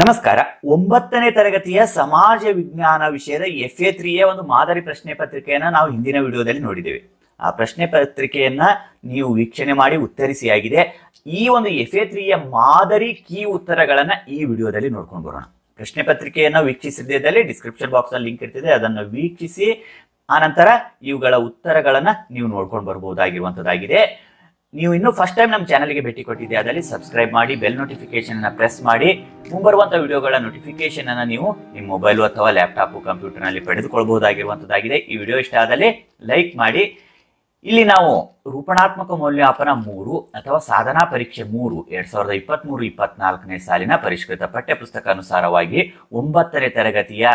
ನಮಸ್ಕಾರ ಒಂಬತ್ತನೇ ತರಗತಿಯ ಸಮಾಜ ವಿಜ್ಞಾನ ವಿಷಯದ ಎಫ್ ಎ ತ್ರೀಯ ಒಂದು ಮಾದರಿ ಪ್ರಶ್ನೆ ಪತ್ರಿಕೆಯನ್ನ ನಾವು ಹಿಂದಿನ ವಿಡಿಯೋದಲ್ಲಿ ನೋಡಿದ್ದೇವೆ ಆ ಪ್ರಶ್ನೆ ಪತ್ರಿಕೆಯನ್ನ ನೀವು ವೀಕ್ಷಣೆ ಮಾಡಿ ಉತ್ತರಿಸಿ ಆಗಿದೆ ಈ ಒಂದು ಎಫ್ ಎ ತ್ರೀಯ ಮಾದರಿ ಕೀ ಉತ್ತರಗಳನ್ನ ಈ ವಿಡಿಯೋದಲ್ಲಿ ನೋಡ್ಕೊಂಡು ಬರೋಣ ಪ್ರಶ್ನೆ ಪತ್ರಿಕೆಯನ್ನು ವೀಕ್ಷಿಸಿದಲ್ಲಿ ಡಿಸ್ಕ್ರಿಪ್ಷನ್ ಬಾಕ್ಸ್ ನಲ್ಲಿ ಲಿಂಕ್ ಇರ್ತದೆ ಅದನ್ನು ವೀಕ್ಷಿಸಿ ಆನಂತರ ಇವುಗಳ ಉತ್ತರಗಳನ್ನ ನೀವು ನೋಡ್ಕೊಂಡು ಬರಬಹುದಾಗಿರುವಂತದ್ದಾಗಿದೆ ನೀವು ಇನ್ನೂ ಫಸ್ಟ್ ಟೈಮ್ ನಮ್ಮ ಚಾನಲ್ಗೆ ಭೇಟಿ ಕೊಟ್ಟಿದ್ದೆ ಅದರಲ್ಲಿ ಸಬ್ಸ್ಕ್ರೈಬ್ ಮಾಡಿ ಬೆಲ್ ನೋಟಿಫಿಕೇಶನ್ ಅನ್ನ ಪ್ರೆಸ್ ಮಾಡಿ ಮುಂಬರುವಂಥ ವಿಡಿಯೋಗಳ ನೋಟಿಫಿಕೇಶನ್ ಅನ್ನು ನೀವು ನಿಮ್ಮ ಮೊಬೈಲು ಅಥವಾ ಕಂಪ್ಯೂಟರ್ ನಲ್ಲಿ ಪಡೆದುಕೊಳ್ಬಹುದಾಗಿರುವಂಥದ್ದಾಗಿದೆ ಈ ವಿಡಿಯೋ ಇಷ್ಟ ಆದಲ್ಲಿ ಲೈಕ್ ಮಾಡಿ ಇಲ್ಲಿ ನಾವು ರೂಪಣಾತ್ಮಕ ಮೌಲ್ಯಮಾಪನ ಮೂರು ಅಥವಾ ಸಾಧನಾ ಪರೀಕ್ಷೆ ಮೂರು ಎರಡ್ ಸಾವಿರದ ಇಪ್ಪತ್ತ್ ಮೂರು ಇಪ್ಪತ್ನಾಲ್ಕನೇ ಸಾಲಿನ ಪರಿಷ್ಕೃತ ಪಠ್ಯಪುಸ್ತಕ ಅನುಸಾರವಾಗಿ ಒಂಬತ್ತನೇ ತರಗತಿಯ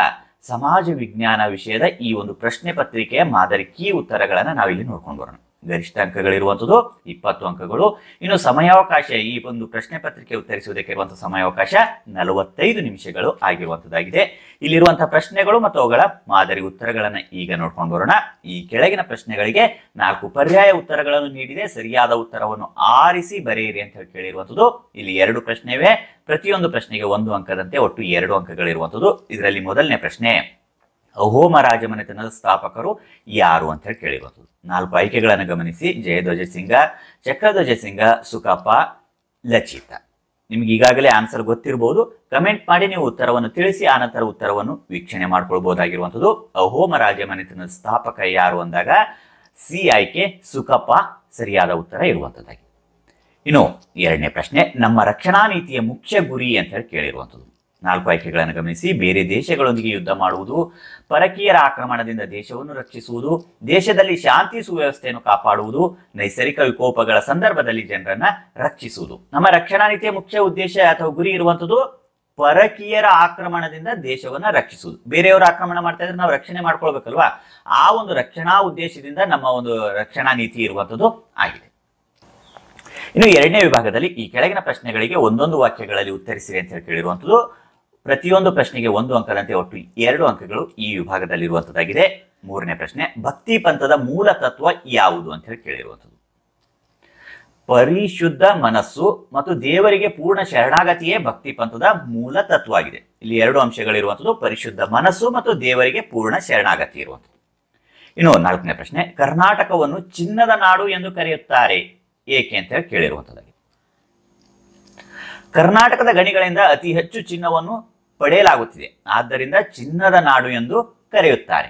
ಸಮಾಜ ವಿಜ್ಞಾನ ವಿಷಯದ ಈ ಒಂದು ಪ್ರಶ್ನೆ ಪತ್ರಿಕೆಯ ಮಾದರಿ ಕೀ ಉತ್ತರಗಳನ್ನು ನಾವಿಲ್ಲಿ ನೋಡ್ಕೊಂಡು ಬರೋಣ ಗರಿಷ್ಠ ಅಂಕಗಳಿರುವಂಥದ್ದು ಇಪ್ಪತ್ತು ಅಂಕಗಳು ಇನ್ನು ಸಮಯಾವಕಾಶ ಈ ಒಂದು ಪ್ರಶ್ನೆ ಪತ್ರಿಕೆ ಉತ್ತರಿಸುವುದಕ್ಕೆ ಇರುವಂತಹ ಸಮಯಾವಕಾಶ ನಲವತ್ತೈದು ನಿಮಿಷಗಳು ಆಗಿರುವಂತದ್ದಾಗಿದೆ ಇಲ್ಲಿರುವಂತಹ ಪ್ರಶ್ನೆಗಳು ಮತ್ತು ಅವುಗಳ ಮಾದರಿ ಉತ್ತರಗಳನ್ನು ಈಗ ನೋಡ್ಕೊಂಡು ಬರೋಣ ಈ ಕೆಳಗಿನ ಪ್ರಶ್ನೆಗಳಿಗೆ ನಾಲ್ಕು ಪರ್ಯಾಯ ಉತ್ತರಗಳನ್ನು ನೀಡಿದೆ ಸರಿಯಾದ ಉತ್ತರವನ್ನು ಆರಿಸಿ ಬರೆಯಿರಿ ಅಂತ ಹೇಳಿ ಕೇಳಿರುವಂಥದ್ದು ಇಲ್ಲಿ ಎರಡು ಪ್ರಶ್ನೆ ಪ್ರತಿಯೊಂದು ಪ್ರಶ್ನೆಗೆ ಒಂದು ಅಂಕದಂತೆ ಒಟ್ಟು ಎರಡು ಅಂಕಗಳಿರುವಂಥದ್ದು ಇದರಲ್ಲಿ ಮೊದಲನೇ ಪ್ರಶ್ನೆ ಅಹೋಮ ರಾಜಮನೆತನದ ಸ್ಥಾಪಕರು ಯಾರು ಅಂತ ಹೇಳಿ ಕೇಳಿಬಹುದು ನಾಲ್ಕು ಆಯ್ಕೆಗಳನ್ನು ಗಮನಿಸಿ ಜಯಧ್ವಜ ಸಿಂಗ ಚಕ್ರಧ್ವಜ ಸಿಂಗ ಸುಕಪ್ಪ ಲಚಿತ ನಿಮ್ಗೆ ಈಗಾಗಲೇ ಆನ್ಸರ್ ಗೊತ್ತಿರಬಹುದು ಕಮೆಂಟ್ ಮಾಡಿ ನೀವು ಉತ್ತರವನ್ನು ತಿಳಿಸಿ ಆನಂತರ ಉತ್ತರವನ್ನು ವೀಕ್ಷಣೆ ಮಾಡ್ಕೊಳ್ಬಹುದಾಗಿರುವಂಥದ್ದು ಅಹೋಮ ರಾಜಮನೆತನದ ಸ್ಥಾಪಕ ಯಾರು ಅಂದಾಗ ಸಿ ಆಯ್ಕೆ ಸುಕಪ್ಪ ಸರಿಯಾದ ಉತ್ತರ ಇರುವಂಥದ್ದಾಗಿ ಇನ್ನು ಎರಡನೇ ಪ್ರಶ್ನೆ ನಮ್ಮ ರಕ್ಷಣಾ ನೀತಿಯ ಮುಖ್ಯ ಗುರಿ ಅಂತ ಹೇಳಿ ಕೇಳಿರುವಂಥದ್ದು ನಾಲ್ಕು ಆಯ್ಕೆಗಳನ್ನು ಗಮನಿಸಿ ಬೇರೆ ದೇಶಗಳೊಂದಿಗೆ ಯುದ್ಧ ಮಾಡುವುದು ಪರಕೀಯರ ಆಕ್ರಮಣದಿಂದ ದೇಶವನ್ನು ರಕ್ಷಿಸುವುದು ದೇಶದಲ್ಲಿ ಶಾಂತಿ ಸುವ್ಯವಸ್ಥೆಯನ್ನು ಕಾಪಾಡುವುದು ನೈಸರ್ಗಿಕ ವಿಕೋಪಗಳ ಸಂದರ್ಭದಲ್ಲಿ ಜನರನ್ನ ರಕ್ಷಿಸುವುದು ನಮ್ಮ ರಕ್ಷಣಾ ನೀತಿಯ ಮುಖ್ಯ ಉದ್ದೇಶ ಅಥವಾ ಗುರಿ ಇರುವಂತದ್ದು ಪರಕೀಯರ ಆಕ್ರಮಣದಿಂದ ದೇಶವನ್ನ ರಕ್ಷಿಸುವುದು ಬೇರೆಯವರು ಆಕ್ರಮಣ ಮಾಡ್ತಾ ಇದ್ರೆ ನಾವು ರಕ್ಷಣೆ ಮಾಡ್ಕೊಳ್ಬೇಕಲ್ವಾ ಆ ಒಂದು ರಕ್ಷಣಾ ಉದ್ದೇಶದಿಂದ ನಮ್ಮ ಒಂದು ರಕ್ಷಣಾ ನೀತಿ ಇರುವಂತದ್ದು ಆಗಿದೆ ಇನ್ನು ಎರಡನೇ ವಿಭಾಗದಲ್ಲಿ ಈ ಕೆಳಗಿನ ಪ್ರಶ್ನೆಗಳಿಗೆ ಒಂದೊಂದು ವಾಕ್ಯಗಳಲ್ಲಿ ಉತ್ತರಿಸಿರಿ ಅಂತ ಹೇಳಿ ಕೇಳಿರುವಂಥದ್ದು ಪ್ರತಿಯೊಂದು ಪ್ರಶ್ನೆಗೆ ಒಂದು ಅಂಕದಂತೆ ಒಟ್ಟು ಎರಡು ಅಂಕಗಳು ಈ ವಿಭಾಗದಲ್ಲಿರುವಂಥದ್ದಾಗಿದೆ ಮೂರನೇ ಪ್ರಶ್ನೆ ಭಕ್ತಿ ಪಂಥದ ಮೂಲ ತತ್ವ ಯಾವುದು ಅಂತ ಹೇಳಿ ಕೇಳಿರುವಂಥದ್ದು ಪರಿಶುದ್ಧ ಮನಸ್ಸು ಮತ್ತು ದೇವರಿಗೆ ಪೂರ್ಣ ಶರಣಾಗತಿಯೇ ಭಕ್ತಿ ಪಂಥದ ಮೂಲ ತತ್ವ ಆಗಿದೆ ಇಲ್ಲಿ ಎರಡು ಅಂಶಗಳಿರುವಂಥದ್ದು ಪರಿಶುದ್ಧ ಮನಸ್ಸು ಮತ್ತು ದೇವರಿಗೆ ಪೂರ್ಣ ಶರಣಾಗತಿ ಇರುವಂಥದ್ದು ಇನ್ನು ನಾಲ್ಕನೇ ಪ್ರಶ್ನೆ ಕರ್ನಾಟಕವನ್ನು ಚಿನ್ನದ ನಾಡು ಎಂದು ಕರೆಯುತ್ತಾರೆ ಏಕೆ ಅಂತ ಹೇಳಿ ಕೇಳಿರುವಂಥದ್ದಾಗಿದೆ ಕರ್ನಾಟಕದ ಗಣಿಗಳಿಂದ ಅತಿ ಹೆಚ್ಚು ಚಿನ್ನವನ್ನು ಪಡೆಯಲಾಗುತ್ತಿದೆ ಆದ್ದರಿಂದ ಚಿನ್ನದ ನಾಡು ಎಂದು ಕರೆಯುತ್ತಾರೆ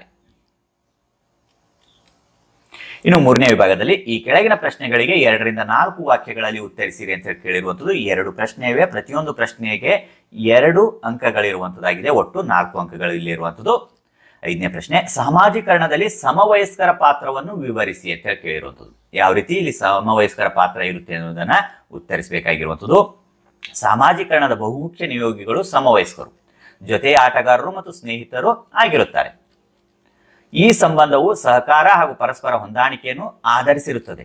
ಇನ್ನು ಮೂರನೇ ವಿಭಾಗದಲ್ಲಿ ಈ ಕೆಳಗಿನ ಪ್ರಶ್ನೆಗಳಿಗೆ ಎರಡರಿಂದ ನಾಲ್ಕು ವಾಕ್ಯಗಳಲ್ಲಿ ಉತ್ತರಿಸಿರಿ ಅಂತ ಕೇಳಿರುವಂಥದ್ದು ಎರಡು ಪ್ರಶ್ನೆ ಪ್ರತಿಯೊಂದು ಪ್ರಶ್ನೆಗೆ ಎರಡು ಅಂಕಗಳಿರುವಂಥದ್ದಾಗಿದೆ ಒಟ್ಟು ನಾಲ್ಕು ಅಂಕಗಳು ಇಲ್ಲಿರುವಂಥದ್ದು ಐದನೇ ಪ್ರಶ್ನೆ ಸಮಾಜೀಕರಣದಲ್ಲಿ ಸಮವಯಸ್ಕರ ಪಾತ್ರವನ್ನು ವಿವರಿಸಿ ಅಂತ ಕೇಳಿರುವಂಥದ್ದು ಯಾವ ರೀತಿ ಇಲ್ಲಿ ಸಮವಯಸ್ಕರ ಪಾತ್ರ ಇರುತ್ತೆ ಅನ್ನೋದನ್ನ ಉತ್ತರಿಸಬೇಕಾಗಿರುವಂಥದ್ದು ಸಾಮಾಜೀಕರಣದ ಬಹುಮುಖ್ಯ ನಿಯೋಗಿಗಳು ಸಮವಯಸ್ಕರು ಜೊತೆ ಆಟಗಾರರು ಮತ್ತು ಸ್ನೇಹಿತರು ಆಗಿರುತ್ತಾರೆ ಈ ಸಂಬಂಧವು ಸಹಕಾರ ಹಾಗೂ ಪರಸ್ಪರ ಹೊಂದಾಣಿಕೆಯನ್ನು ಆಧರಿಸಿರುತ್ತದೆ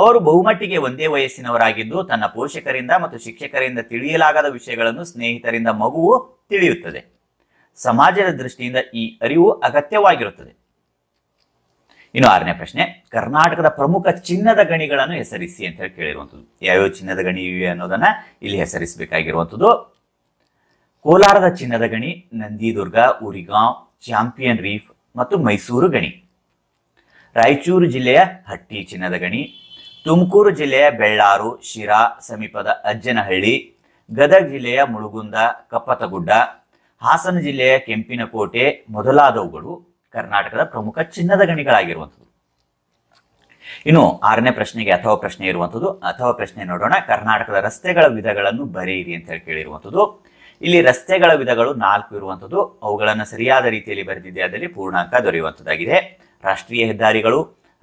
ಅವರು ಬಹುಮಟ್ಟಿಗೆ ಒಂದೇ ವಯಸ್ಸಿನವರಾಗಿದ್ದು ತನ್ನ ಪೋಷಕರಿಂದ ಮತ್ತು ಶಿಕ್ಷಕರಿಂದ ತಿಳಿಯಲಾಗದ ವಿಷಯಗಳನ್ನು ಸ್ನೇಹಿತರಿಂದ ಮಗುವು ತಿಳಿಯುತ್ತದೆ ಸಮಾಜದ ದೃಷ್ಟಿಯಿಂದ ಈ ಅರಿವು ಅಗತ್ಯವಾಗಿರುತ್ತದೆ ಇನ್ನು ಆರನೇ ಪ್ರಶ್ನೆ ಕರ್ನಾಟಕದ ಪ್ರಮುಖ ಚಿನ್ನದ ಗಣಿಗಳನ್ನು ಹೆಸರಿಸಿ ಅಂತ ಹೇಳಿ ಕೇಳಿರುವಂಥದ್ದು ಯಾವ್ಯಾವ ಚಿನ್ನದ ಗಣಿ ಇವೆ ಅನ್ನೋದನ್ನ ಇಲ್ಲಿ ಹೆಸರಿಸಬೇಕಾಗಿರುವಂಥದ್ದು ಕೋಲಾರದ ಚಿನ್ನದ ಗಣಿ ನಂದಿದುರ್ಗ ಉರಿಗಾಂವ್ ಚಾಂಪಿಯನ್ ರೀಫ್ ಮತ್ತು ಮೈಸೂರು ಗಣಿ ರಾಯಚೂರು ಜಿಲ್ಲೆಯ ಹಟ್ಟಿ ಚಿನ್ನದ ಗಣಿ ತುಮಕೂರು ಜಿಲ್ಲೆಯ ಬೆಳ್ಳಾರು ಶಿರಾ ಸಮೀಪದ ಅಜ್ಜನಹಳ್ಳಿ ಗದಗ ಜಿಲ್ಲೆಯ ಮುಳುಗುಂದ ಕಪ್ಪತಗುಡ್ಡ ಹಾಸನ ಜಿಲ್ಲೆಯ ಕೆಂಪಿನಕೋಟೆ ಮೊದಲಾದವುಗಳು ಕರ್ನಾಟಕದ ಪ್ರಮುಖ ಚಿನ್ನದ ಗಣಿಗಳಾಗಿರುವಂಥದ್ದು ಇನ್ನು ಆರನೇ ಪ್ರಶ್ನೆಗೆ ಅಥವಾ ಪ್ರಶ್ನೆ ಇರುವಂಥದ್ದು ಅಥವಾ ಪ್ರಶ್ನೆ ನೋಡೋಣ ಕರ್ನಾಟಕದ ರಸ್ತೆಗಳ ವಿಧಗಳನ್ನು ಬರೆಯಿರಿ ಅಂತ ಹೇಳಿ ಕೇಳಿರುವಂಥದ್ದು ಇಲ್ಲಿ ರಸ್ತೆಗಳ ವಿಧಗಳು ನಾಲ್ಕು ಇರುವಂಥದ್ದು ಅವುಗಳನ್ನು ಸರಿಯಾದ ರೀತಿಯಲ್ಲಿ ಬರೆದಿದೆ ಅದರಲ್ಲಿ ಪೂರ್ಣಾಂಕ ದೊರೆಯುವಂಥದ್ದಾಗಿದೆ ರಾಷ್ಟ್ರೀಯ ಹೆದ್ದಾರಿಗಳು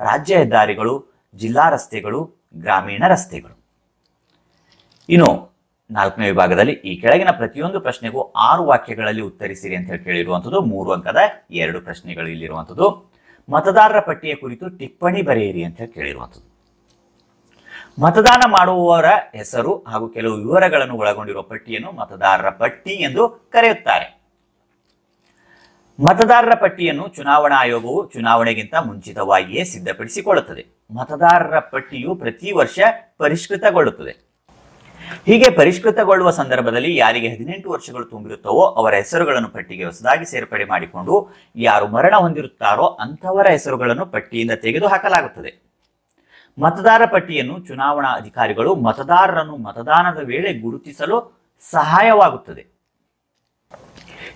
ರಾಜ್ಯ ಹೆದ್ದಾರಿಗಳು ಜಿಲ್ಲಾ ರಸ್ತೆಗಳು ಗ್ರಾಮೀಣ ರಸ್ತೆಗಳು ಇನ್ನು ನಾಲ್ಕನೇ ವಿಭಾಗದಲ್ಲಿ ಈ ಕೆಳಗಿನ ಪ್ರತಿಯೊಂದು ಪ್ರಶ್ನೆಗೂ ಆರು ವಾಕ್ಯಗಳಲ್ಲಿ ಉತ್ತರಿಸಿರಿ ಅಂತ ಹೇಳಿ ಕೇಳಿರುವಂಥದ್ದು ಮೂರು ಅಂಕದ ಎರಡು ಪ್ರಶ್ನೆಗಳು ಇಲ್ಲಿರುವಂಥದ್ದು ಮತದಾರರ ಪಟ್ಟಿಯ ಕುರಿತು ಟಿಪ್ಪಣಿ ಬರೆಯಿರಿ ಅಂತ ಕೇಳಿರುವಂಥದ್ದು ಮತದಾನ ಮಾಡುವವರ ಹೆಸರು ಹಾಗೂ ಕೆಲವು ವಿವರಗಳನ್ನು ಒಳಗೊಂಡಿರುವ ಪಟ್ಟಿಯನ್ನು ಮತದಾರರ ಪಟ್ಟಿ ಎಂದು ಕರೆಯುತ್ತಾರೆ ಮತದಾರರ ಪಟ್ಟಿಯನ್ನು ಚುನಾವಣಾ ಆಯೋಗವು ಚುನಾವಣೆಗಿಂತ ಮುಂಚಿತವಾಗಿಯೇ ಸಿದ್ಧಪಡಿಸಿಕೊಳ್ಳುತ್ತದೆ ಮತದಾರರ ಪಟ್ಟಿಯು ಪ್ರತಿ ವರ್ಷ ಪರಿಷ್ಕೃತಗೊಳ್ಳುತ್ತದೆ ಹೀಗೆ ಪರಿಷ್ಕೃತಗೊಳ್ಳುವ ಸಂದರ್ಭದಲ್ಲಿ ಯಾರಿಗೆ ಹದಿನೆಂಟು ವರ್ಷಗಳು ತುಂಬಿರುತ್ತವೋ ಅವರ ಹೆಸರುಗಳನ್ನು ಪಟ್ಟಿಗೆ ಹೊಸದಾಗಿ ಸೇರ್ಪಡೆ ಮಾಡಿಕೊಂಡು ಯಾರು ಮರಣ ಹೊಂದಿರುತ್ತಾರೋ ಅಂಥವರ ಹೆಸರುಗಳನ್ನು ಪಟ್ಟಿಯಿಂದ ತೆಗೆದು ಹಾಕಲಾಗುತ್ತದೆ ಮತದಾರ ಪಟ್ಟಿಯನ್ನು ಚುನಾವಣಾ ಅಧಿಕಾರಿಗಳು ಮತದಾರರನ್ನು ಮತದಾನದ ವೇಳೆ ಗುರುತಿಸಲು ಸಹಾಯವಾಗುತ್ತದೆ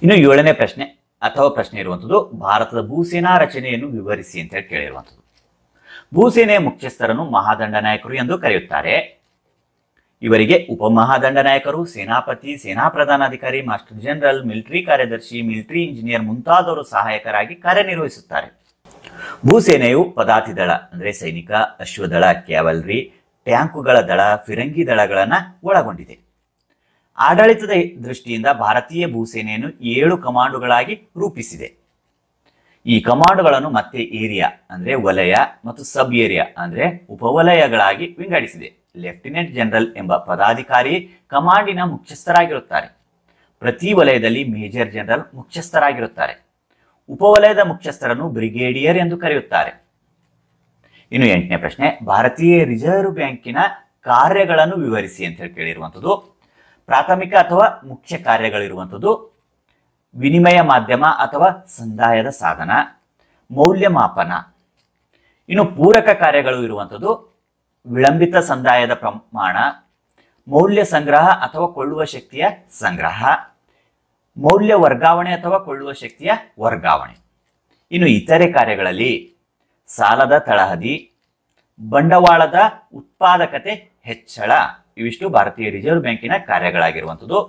ಇನ್ನು ಏಳನೇ ಪ್ರಶ್ನೆ ಅಥವಾ ಪ್ರಶ್ನೆ ಇರುವಂಥದ್ದು ಭಾರತದ ಭೂಸೇನಾ ರಚನೆಯನ್ನು ವಿವರಿಸಿ ಅಂತ ಹೇಳಿ ಕೇಳಿರುವಂಥದ್ದು ಭೂಸೇನೆಯ ಮುಖ್ಯಸ್ಥರನ್ನು ಮಹಾದಂಡ ನಾಯಕರು ಎಂದು ಕರೆಯುತ್ತಾರೆ ಇವರಿಗೆ ನಾಯಕರು ಸೇನಾಪತಿ ಸೇನಾ ಪ್ರಧಾನಾಧಿಕಾರಿ ಮಾಸ್ಟರ್ ಜನರಲ್ ಮಿಲಿಟರಿ ಕಾರ್ಯದರ್ಶಿ ಮಿಲಿಟರಿ ಇಂಜಿನಿಯರ್ ಮುಂತಾದವರು ಸಹಾಯಕರಾಗಿ ಕಾರ್ಯನಿರ್ವಹಿಸುತ್ತಾರೆ ಭೂಸೇನೆಯು ಪದಾತಿ ದಳ ಅಂದರೆ ಸೈನಿಕ ಅಶ್ವದಳ ಕ್ಯಾವಲ್ರಿ ಟ್ಯಾಂಕುಗಳ ದಳ ಫಿರಂಗಿ ದಳಗಳನ್ನು ಒಳಗೊಂಡಿದೆ ಆಡಳಿತದ ದೃಷ್ಟಿಯಿಂದ ಭಾರತೀಯ ಭೂಸೇನೆಯನ್ನು ಏಳು ಕಮಾಂಡುಗಳಾಗಿ ರೂಪಿಸಿದೆ ಈ ಕಮಾಂಡ್ಗಳನ್ನು ಮತ್ತೆ ಏರಿಯಾ ಅಂದ್ರೆ ವಲಯ ಮತ್ತು ಸಬ್ ಏರಿಯಾ ಅಂದ್ರೆ ಉಪವಲಯಗಳಾಗಿ ವಿಂಗಡಿಸಿದೆ ಲೆಫ್ಟಿನೆಂಟ್ ಜನರಲ್ ಎಂಬ ಪದಾಧಿಕಾರಿ ಕಮಾಂಡಿನ ಮುಖ್ಯಸ್ಥರಾಗಿರುತ್ತಾರೆ ಪ್ರತಿ ವಲಯದಲ್ಲಿ ಮೇಜರ್ ಜನರಲ್ ಮುಖ್ಯಸ್ಥರಾಗಿರುತ್ತಾರೆ ಉಪವಲಯದ ಮುಖ್ಯಸ್ಥರನ್ನು ಬ್ರಿಗೇಡಿಯರ್ ಎಂದು ಕರೆಯುತ್ತಾರೆ ಇನ್ನು ಎಂಟನೇ ಪ್ರಶ್ನೆ ಭಾರತೀಯ ರಿಸರ್ವ್ ಬ್ಯಾಂಕಿನ ಕಾರ್ಯಗಳನ್ನು ವಿವರಿಸಿ ಅಂತ ಹೇಳಿ ಕೇಳಿರುವಂಥದ್ದು ಪ್ರಾಥಮಿಕ ಅಥವಾ ಮುಖ್ಯ ಕಾರ್ಯಗಳಿರುವಂಥದ್ದು ವಿನಿಮಯ ಮಾಧ್ಯಮ ಅಥವಾ ಸಂದಾಯದ ಸಾಧನ ಮೌಲ್ಯಮಾಪನ ಇನ್ನು ಪೂರಕ ಕಾರ್ಯಗಳು ಇರುವಂಥದ್ದು ವಿಳಂಬಿತ ಸಂದಾಯದ ಪ್ರಮಾಣ ಮೌಲ್ಯ ಸಂಗ್ರಹ ಅಥವಾ ಕೊಳ್ಳುವ ಶಕ್ತಿಯ ಸಂಗ್ರಹ ಮೌಲ್ಯ ವರ್ಗಾವಣೆ ಅಥವಾ ಕೊಳ್ಳುವ ಶಕ್ತಿಯ ವರ್ಗಾವಣೆ ಇನ್ನು ಇತರೆ ಕಾರ್ಯಗಳಲ್ಲಿ ಸಾಲದ ತಳಹದಿ ಬಂಡವಾಳದ ಉತ್ಪಾದಕತೆ ಹೆಚ್ಚಳ ಇವಿಷ್ಟು ಭಾರತೀಯ ರಿಸರ್ವ್ ಬ್ಯಾಂಕಿನ ಕಾರ್ಯಗಳಾಗಿರುವಂಥದ್ದು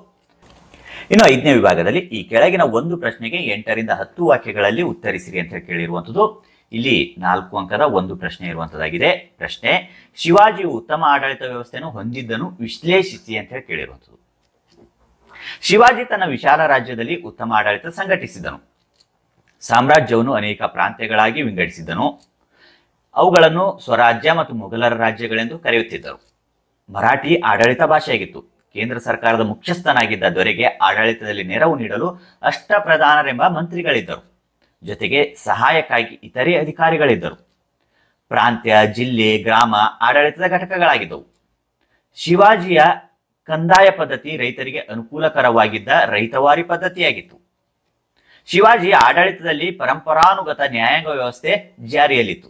ಇನ್ನು ಐದನೇ ವಿಭಾಗದಲ್ಲಿ ಈ ಕೆಳಗಿನ ಒಂದು ಪ್ರಶ್ನೆಗೆ ಎಂಟರಿಂದ ಹತ್ತು ವಾಕ್ಯಗಳಲ್ಲಿ ಉತ್ತರಿಸಿರಿ ಅಂತ ಕೇಳಿರುವಂಥದ್ದು ಇಲ್ಲಿ ನಾಲ್ಕು ಅಂಕದ ಒಂದು ಪ್ರಶ್ನೆ ಇರುವಂತದ್ದಾಗಿದೆ ಪ್ರಶ್ನೆ ಶಿವಾಜಿ ಉತ್ತಮ ಆಡಳಿತ ವ್ಯವಸ್ಥೆಯನ್ನು ಹೊಂದಿದ್ದನ್ನು ವಿಶ್ಲೇಷಿಸಿ ಅಂತ ಹೇಳಿ ಕೇಳಿರುವಂಥದ್ದು ಶಿವಾಜಿ ತನ್ನ ವಿಶಾಲ ರಾಜ್ಯದಲ್ಲಿ ಉತ್ತಮ ಆಡಳಿತ ಸಂಘಟಿಸಿದನು ಸಾಮ್ರಾಜ್ಯವನ್ನು ಅನೇಕ ಪ್ರಾಂತ್ಯಗಳಾಗಿ ವಿಂಗಡಿಸಿದನು ಅವುಗಳನ್ನು ಸ್ವರಾಜ್ಯ ಮತ್ತು ಮೊಘಲರ ರಾಜ್ಯಗಳೆಂದು ಕರೆಯುತ್ತಿದ್ದರು ಮರಾಠಿ ಆಡಳಿತ ಭಾಷೆಯಾಗಿತ್ತು ಕೇಂದ್ರ ಸರ್ಕಾರದ ಮುಖ್ಯಸ್ಥನಾಗಿದ್ದ ದೊರೆಗೆ ಆಡಳಿತದಲ್ಲಿ ನೆರವು ನೀಡಲು ಅಷ್ಟಪ್ರಧಾನರೆಂಬ ಮಂತ್ರಿಗಳಿದ್ದರು ಜೊತೆಗೆ ಸಹಾಯಕ್ಕಾಗಿ ಇತರೆ ಅಧಿಕಾರಿಗಳಿದ್ದರು ಪ್ರಾಂತ್ಯ ಜಿಲ್ಲೆ ಗ್ರಾಮ ಆಡಳಿತದ ಘಟಕಗಳಾಗಿದ್ದವು ಶಿವಾಜಿಯ ಕಂದಾಯ ಪದ್ಧತಿ ರೈತರಿಗೆ ಅನುಕೂಲಕರವಾಗಿದ್ದ ರೈತವಾರಿ ಪದ್ಧತಿಯಾಗಿತ್ತು ಶಿವಾಜಿ ಆಡಳಿತದಲ್ಲಿ ಪರಂಪರಾನುಗತ ನ್ಯಾಯಾಂಗ ವ್ಯವಸ್ಥೆ ಜಾರಿಯಲ್ಲಿತ್ತು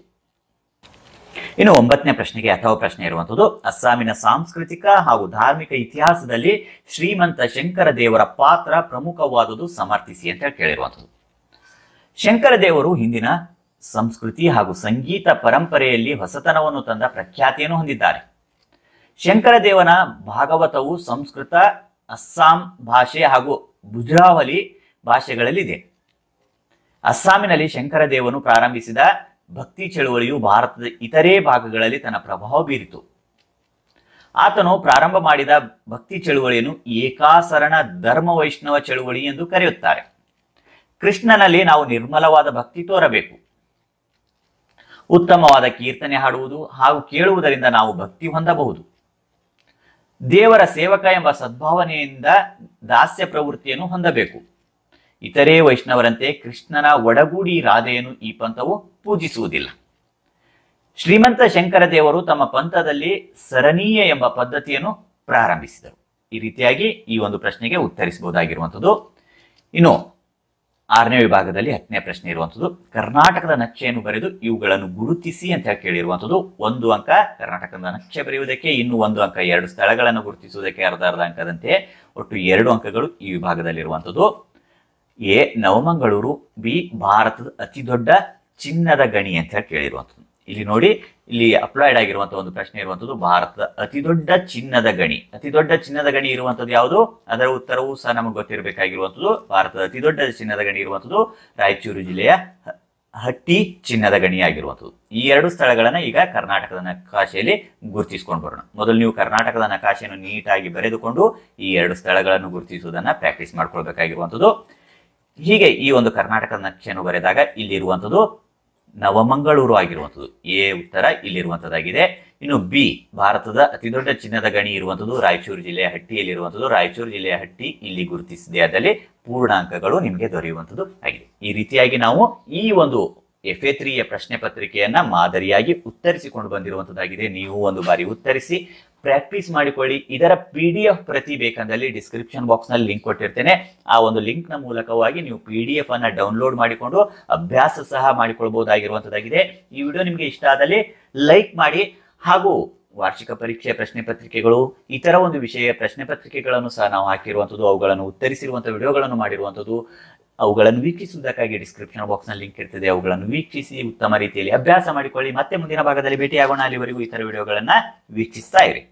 ಇನ್ನು ಒಂಬತ್ತನೇ ಪ್ರಶ್ನೆಗೆ ಅಥವಾ ಪ್ರಶ್ನೆ ಇರುವಂಥದ್ದು ಅಸ್ಸಾಮಿನ ಸಾಂಸ್ಕೃತಿಕ ಹಾಗೂ ಧಾರ್ಮಿಕ ಇತಿಹಾಸದಲ್ಲಿ ಶ್ರೀಮಂತ ಶಂಕರ ದೇವರ ಪಾತ್ರ ಪ್ರಮುಖವಾದುದು ಸಮರ್ಥಿಸಿ ಅಂತ ಕೇಳಿರುವಂಥದ್ದು ಶಂಕರ ದೇವರು ಹಿಂದಿನ ಸಂಸ್ಕೃತಿ ಹಾಗೂ ಸಂಗೀತ ಪರಂಪರೆಯಲ್ಲಿ ಹೊಸತನವನ್ನು ತಂದ ಪ್ರಖ್ಯಾತಿಯನ್ನು ಹೊಂದಿದ್ದಾರೆ ದೇವನ ಭಾಗವತವು ಸಂಸ್ಕೃತ ಅಸ್ಸಾಂ ಭಾಷೆ ಹಾಗೂ ಗುಜರಾವಲಿ ಭಾಷೆಗಳಲ್ಲಿದೆ ಅಸ್ಸಾಮಿನಲ್ಲಿ ಶಂಕರ ದೇವನು ಪ್ರಾರಂಭಿಸಿದ ಭಕ್ತಿ ಚಳುವಳಿಯು ಭಾರತದ ಇತರೆ ಭಾಗಗಳಲ್ಲಿ ತನ್ನ ಪ್ರಭಾವ ಬೀರಿತು ಆತನು ಪ್ರಾರಂಭ ಮಾಡಿದ ಭಕ್ತಿ ಚಳುವಳಿಯನ್ನು ಏಕಾಸರಣ ಧರ್ಮ ವೈಷ್ಣವ ಚಳುವಳಿ ಎಂದು ಕರೆಯುತ್ತಾರೆ ಕೃಷ್ಣನಲ್ಲಿ ನಾವು ನಿರ್ಮಲವಾದ ಭಕ್ತಿ ತೋರಬೇಕು ಉತ್ತಮವಾದ ಕೀರ್ತನೆ ಹಾಡುವುದು ಹಾಗೂ ಕೇಳುವುದರಿಂದ ನಾವು ಭಕ್ತಿ ಹೊಂದಬಹುದು ದೇವರ ಸೇವಕ ಎಂಬ ಸದ್ಭಾವನೆಯಿಂದ ದಾಸ್ಯ ಪ್ರವೃತ್ತಿಯನ್ನು ಹೊಂದಬೇಕು ಇತರೆ ವೈಷ್ಣವರಂತೆ ಕೃಷ್ಣನ ಒಡಗೂಡಿ ರಾಧೆಯನ್ನು ಈ ಪಂಥವು ಪೂಜಿಸುವುದಿಲ್ಲ ಶ್ರೀಮಂತ ಶಂಕರ ದೇವರು ತಮ್ಮ ಪಂಥದಲ್ಲಿ ಸರಣೀಯ ಎಂಬ ಪದ್ಧತಿಯನ್ನು ಪ್ರಾರಂಭಿಸಿದರು ಈ ರೀತಿಯಾಗಿ ಈ ಒಂದು ಪ್ರಶ್ನೆಗೆ ಉತ್ತರಿಸಬಹುದಾಗಿರುವಂಥದ್ದು ಇನ್ನು ಆರನೇ ವಿಭಾಗದಲ್ಲಿ ಹತ್ತನೇ ಪ್ರಶ್ನೆ ಇರುವಂಥದ್ದು ಕರ್ನಾಟಕದ ನಕ್ಷೆಯನ್ನು ಬರೆದು ಇವುಗಳನ್ನು ಗುರುತಿಸಿ ಅಂತ ಕೇಳಿರುವಂಥದ್ದು ಒಂದು ಅಂಕ ಕರ್ನಾಟಕದ ನಕ್ಷೆ ಬರೆಯುವುದಕ್ಕೆ ಇನ್ನು ಒಂದು ಅಂಕ ಎರಡು ಸ್ಥಳಗಳನ್ನು ಗುರುತಿಸುವುದಕ್ಕೆ ಅರ್ಧ ಅರ್ಧ ಅಂಕದಂತೆ ಒಟ್ಟು ಎರಡು ಅಂಕಗಳು ಈ ವಿಭಾಗದಲ್ಲಿರುವಂಥದ್ದು ಎ ನವಮಂಗಳೂರು ಬಿ ಭಾರತದ ಅತಿ ದೊಡ್ಡ ಚಿನ್ನದ ಗಣಿ ಅಂತ ಕೇಳಿರುವಂಥದ್ದು ಇಲ್ಲಿ ನೋಡಿ ಇಲ್ಲಿ ಅಪ್ಲೈಡ್ ಆಗಿರುವಂತಹ ಒಂದು ಪ್ರಶ್ನೆ ಇರುವಂಥದ್ದು ಭಾರತದ ಅತಿ ದೊಡ್ಡ ಚಿನ್ನದ ಗಣಿ ಅತಿ ದೊಡ್ಡ ಚಿನ್ನದ ಗಣಿ ಇರುವಂಥದ್ದು ಯಾವುದು ಅದರ ಉತ್ತರವೂ ಸಹ ನಮಗೆ ಗೊತ್ತಿರಬೇಕಾಗಿರುವಂಥದ್ದು ಭಾರತದ ಅತಿ ದೊಡ್ಡ ಚಿನ್ನದ ಗಣಿ ಇರುವಂಥದ್ದು ರಾಯಚೂರು ಜಿಲ್ಲೆಯ ಹಟ್ಟಿ ಚಿನ್ನದ ಆಗಿರುವಂಥದ್ದು ಈ ಎರಡು ಸ್ಥಳಗಳನ್ನು ಈಗ ಕರ್ನಾಟಕದ ನಕಾಶೆಯಲ್ಲಿ ಗುರುತಿಸಿಕೊಂಡು ಬರೋಣ ಮೊದಲು ನೀವು ಕರ್ನಾಟಕದ ನಕಾಶೆಯನ್ನು ನೀಟಾಗಿ ಬರೆದುಕೊಂಡು ಈ ಎರಡು ಸ್ಥಳಗಳನ್ನು ಗುರುತಿಸುವುದನ್ನು ಪ್ರಾಕ್ಟೀಸ್ ಮಾಡ್ಕೊಳ್ಬೇಕಾಗಿರುವಂಥದ್ದು ಹೀಗೆ ಈ ಒಂದು ಕರ್ನಾಟಕ ನಕ್ಷೆಯನ್ನು ಬರೆದಾಗ ಇಲ್ಲಿರುವಂಥದ್ದು ನವಮಂಗಳೂರು ಆಗಿರುವಂಥದ್ದು ಎ ಉತ್ತರ ಇಲ್ಲಿರುವಂಥದ್ದಾಗಿದೆ ಇನ್ನು ಬಿ ಭಾರತದ ಅತಿ ದೊಡ್ಡ ಚಿನ್ನದ ಗಣಿ ಇರುವಂಥದ್ದು ರಾಯಚೂರು ಜಿಲ್ಲೆಯ ಹಟ್ಟಿಯಲ್ಲಿರುವಂಥದ್ದು ರಾಯಚೂರು ಜಿಲ್ಲೆಯ ಹಟ್ಟಿ ಇಲ್ಲಿ ಗುರುತಿಸಿದೆ ಅದರಲ್ಲಿ ಪೂರ್ಣಾಂಕಗಳು ನಿಮಗೆ ದೊರೆಯುವಂಥದ್ದು ಆಗಿದೆ ಈ ರೀತಿಯಾಗಿ ನಾವು ಈ ಒಂದು ಎಫ್ ಎ ತ್ರೀಯ ಪ್ರಶ್ನೆ ಪತ್ರಿಕೆಯನ್ನ ಮಾದರಿಯಾಗಿ ಉತ್ತರಿಸಿಕೊಂಡು ಬಂದಿರುವಂತದ್ದಾಗಿದೆ ನೀವು ಒಂದು ಬಾರಿ ಉತ್ತರಿಸಿ ಪ್ರಾಕ್ಟೀಸ್ ಮಾಡಿಕೊಳ್ಳಿ ಇದರ ಪಿ ಡಿ ಎಫ್ ಪ್ರತಿ ಬೇಕಂದಲ್ಲಿ ಡಿಸ್ಕ್ರಿಪ್ಷನ್ ಬಾಕ್ಸ್ ನಲ್ಲಿ ಲಿಂಕ್ ಕೊಟ್ಟಿರ್ತೇನೆ ಆ ಒಂದು ಲಿಂಕ್ ನ ಮೂಲಕವಾಗಿ ನೀವು ಪಿ ಡಿ ಎಫ್ ಅನ್ನ ಡೌನ್ಲೋಡ್ ಮಾಡಿಕೊಂಡು ಅಭ್ಯಾಸ ಸಹ ಮಾಡಿಕೊಳ್ಬಹುದಾಗಿರುವಂತದ್ದಾಗಿದೆ ಈ ವಿಡಿಯೋ ನಿಮಗೆ ಇಷ್ಟ ಆದಲ್ಲಿ ಲೈಕ್ ಮಾಡಿ ಹಾಗೂ ವಾರ್ಷಿಕ ಪರೀಕ್ಷೆ ಪ್ರಶ್ನೆ ಪತ್ರಿಕೆಗಳು ಇತರ ಒಂದು ವಿಷಯ ಪ್ರಶ್ನೆ ಪತ್ರಿಕೆಗಳನ್ನು ಸಹ ನಾವು ಹಾಕಿರುವಂಥದ್ದು ಅವುಗಳನ್ನು ಉತ್ತರಿಸಿರುವಂಥ ವಿಡಿಯೋಗಳನ್ನು ಮಾಡಿರುವಂಥದ್ದು ಅವುಗಳನ್ನು ವೀಕ್ಷಿಸುವುದಕ್ಕಾಗಿ ಡಿಸ್ಕ್ರಿಪ್ಷನ್ ಬಾಕ್ಸ್ನ ಲಿಂಕ್ ಇರ್ತದೆ ಅವುಗಳನ್ನು ವೀಕ್ಷಿಸಿ ಉತ್ತಮ ರೀತಿಯಲ್ಲಿ ಅಭ್ಯಾಸ ಮಾಡಿಕೊಳ್ಳಿ ಮತ್ತೆ ಮುಂದಿನ ಭಾಗದಲ್ಲಿ ಭೇಟಿಯಾಗೋಣ ಅಲ್ಲಿವರೆಗೂ ಇತರ ವಿಡಿಯೋಗಳನ್ನು ವೀಕ್ಷಿಸ್ತಾ ಇರಿ